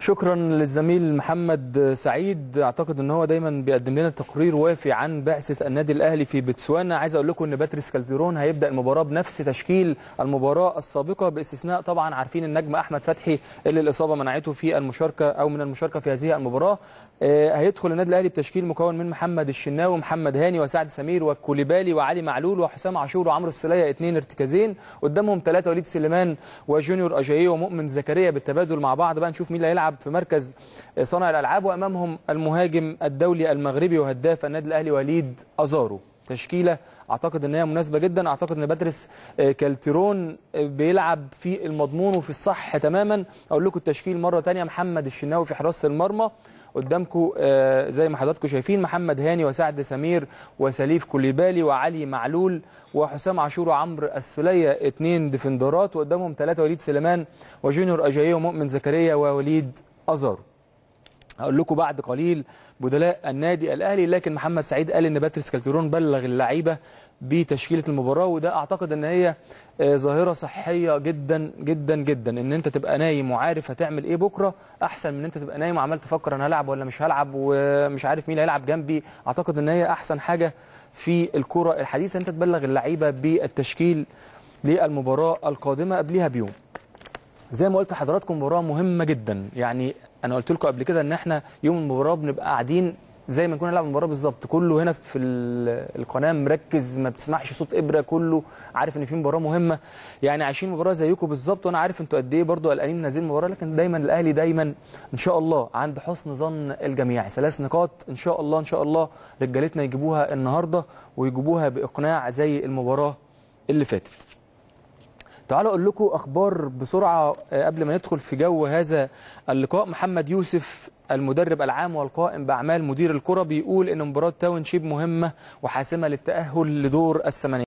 شكرا للزميل محمد سعيد اعتقد ان هو دايما بيقدم لنا تقرير وافي عن بعثه النادي الاهلي في بتسوانا عايز اقول لكم ان باتريس كالديرون هيبدا المباراه بنفس تشكيل المباراه السابقه باستثناء طبعا عارفين النجم احمد فتحي اللي الاصابه منعته في المشاركه او من المشاركه في هذه المباراه آه، هيدخل النادي الاهلي بتشكيل مكون من محمد الشناوي ومحمد هاني وسعد سمير وكوليبالي وعلي معلول وحسام عاشور وعمرو السليه اثنين ارتكازين قدامهم ثلاثه وليد سليمان وجونيور اجاييه ومؤمن زكريا بالتبادل مع بعض بقى نشوف مين اللي هيلعب الملعب في مركز صانع الالعاب وامامهم المهاجم الدولي المغربي وهداف النادي الاهلي وليد ازارو تشكيله اعتقد ان هي مناسبه جدا اعتقد ان بدرس كالتيرون بيلعب في المضمون وفي الصح تماما اقول لكم التشكيل مره ثانيه محمد الشناوي في حراسه المرمى قدامكم آه، زي ما حضراتكم شايفين محمد هاني وسعد سمير وسليف كوليبالي وعلي معلول وحسام عاشور وعمر السليه اثنين ديفندرات وقدامهم ثلاثه وليد سليمان وجونيور اجاييه ومؤمن زكريا ووليد ازارو هقول لكم بعد قليل بدلاء النادي الاهلي لكن محمد سعيد قال ان باتريس كالتيرون بلغ اللعيبه بتشكيله المباراه وده اعتقد ان هي آه، ظاهره صحيه جدا جدا جدا ان انت تبقى نايم وعارف هتعمل ايه بكره احسن من ان انت تبقى نايم وعمال تفكر انا هلعب ولا مش هلعب ومش عارف مين هيلعب جنبي اعتقد ان هي احسن حاجه في الكره الحديثه انت تبلغ اللعيبه بالتشكيل للمباراه القادمه قبلها بيوم زي ما قلت لحضراتكم مباراه مهمه جدا يعني انا قلت لكم قبل كده ان احنا يوم المباراه بنبقى قاعدين زي ما كنا نلعب المباراه بالظبط كله هنا في القناه مركز ما بتسمعش صوت ابره كله عارف ان في مباراه مهمه يعني عايشين مباراه زيكم بالظبط وانا عارف انتوا قد ايه برضو قلقانين من هذه المباراه لكن دايما الاهلي دايما ان شاء الله عند حسن ظن الجميع ثلاث نقاط ان شاء الله ان شاء الله رجالتنا يجيبوها النهارده ويجيبوها باقناع زي المباراه اللي فاتت تعالوا اقول لكم اخبار بسرعه آه، قبل ما ندخل في جو هذا اللقاء محمد يوسف المدرب العام والقائم باعمال مدير الكره بيقول ان مباراه تاون شيب مهمه وحاسمه للتاهل لدور الثمانيه